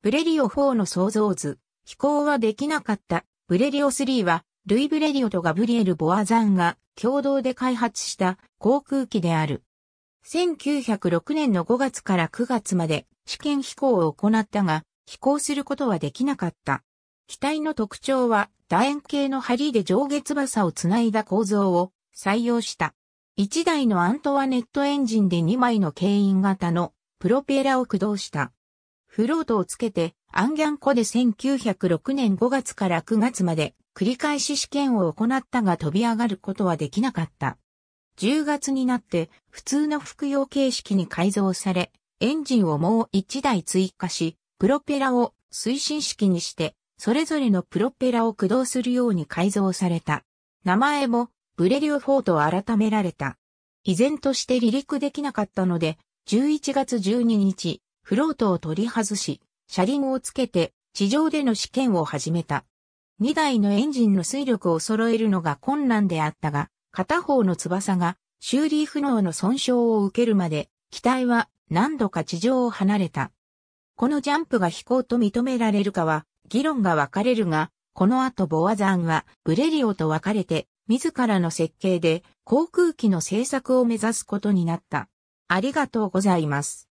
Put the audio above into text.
ブレリオ4の創造図、飛行はできなかった。ブレリオ3は、ルイ・ブレリオとガブリエル・ボアザンが共同で開発した航空機である。1906年の5月から9月まで試験飛行を行ったが、飛行することはできなかった。機体の特徴は楕円形の針で上下翼をつないだ構造を採用した。1台のアントワネットエンジンで2枚の牽引型のプロペラを駆動した。フロートをつけて、アンギャンコで1906年5月から9月まで繰り返し試験を行ったが飛び上がることはできなかった。10月になって普通の服用形式に改造され、エンジンをもう1台追加し、プロペラを推進式にして、それぞれのプロペラを駆動するように改造された。名前もブレリューフォトと改められた。依然として離陸できなかったので、11月12日、フロートを取り外し、車輪をつけて地上での試験を始めた。2台のエンジンの推力を揃えるのが困難であったが、片方の翼が修理不能の損傷を受けるまで、機体は何度か地上を離れた。このジャンプが飛行と認められるかは、議論が分かれるが、この後ボアザンはブレリオと別れて、自らの設計で航空機の製作を目指すことになった。ありがとうございます。